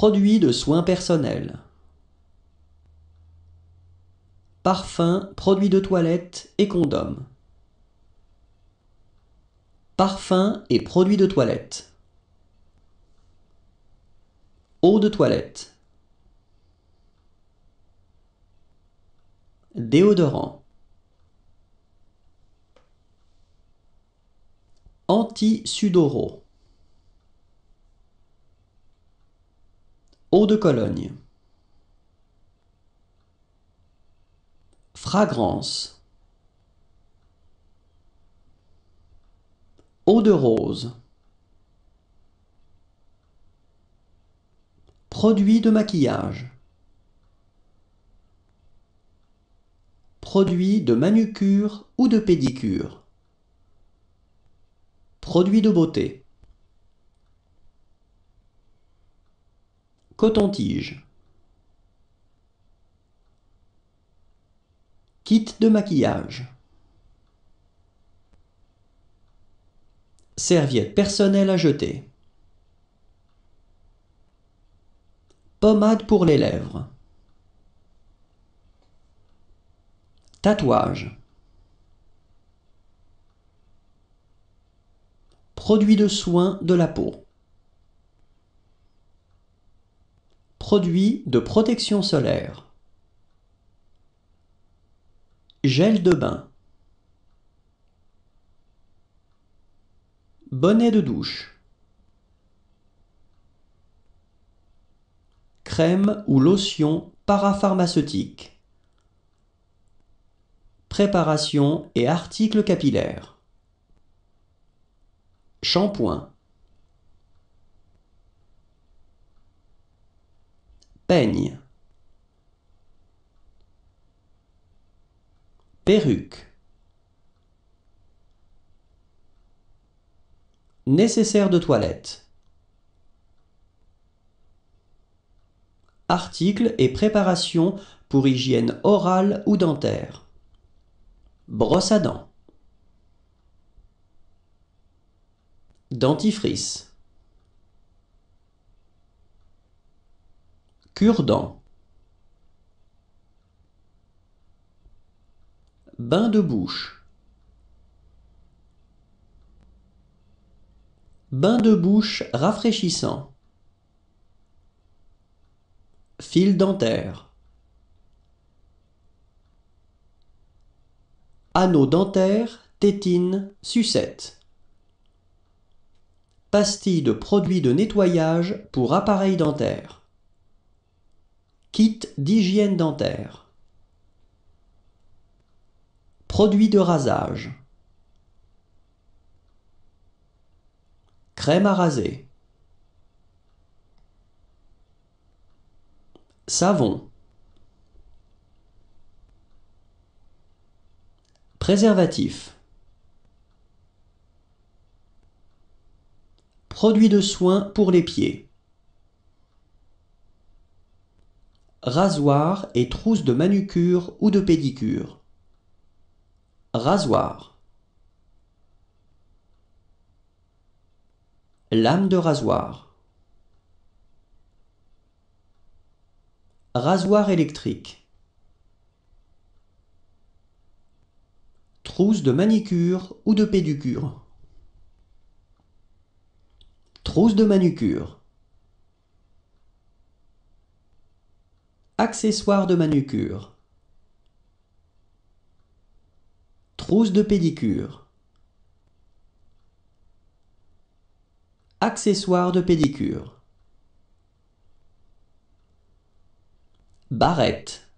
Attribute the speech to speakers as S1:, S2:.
S1: Produits de soins personnels. Parfums, produits de toilette et condoms. Parfums et produits de toilette. Eau de toilette. Déodorant. Anti-sudoraux. Eau de Cologne Fragrance Eau de rose Produit de maquillage Produit de manucure ou de pédicure Produit de beauté Coton-tige Kit de maquillage Serviette personnelle à jeter Pommade pour les lèvres Tatouage Produit de soins de la peau Produits de protection solaire. Gel de bain. Bonnet de douche. Crème ou lotion parapharmaceutique. Préparation et articles capillaires. Shampoing. peigne perruque nécessaire de toilette articles et préparations pour hygiène orale ou dentaire brosse à dents dentifrice Cure-dents. Bain de bouche. Bain de bouche rafraîchissant. Fil dentaire. Anneau dentaire, tétine, sucette. Pastille de produits de nettoyage pour appareils dentaires Kit d'hygiène dentaire. Produits de rasage. Crème à raser. Savon. Préservatif. Produits de soins pour les pieds. Rasoir et trousse de manucure ou de pédicure. Rasoir. Lame de rasoir. Rasoir électrique. Trousse de manicure ou de pédicure. Trousse de manucure. Accessoires de manucure. Trousse de pédicure. Accessoires de pédicure.
S2: Barrette.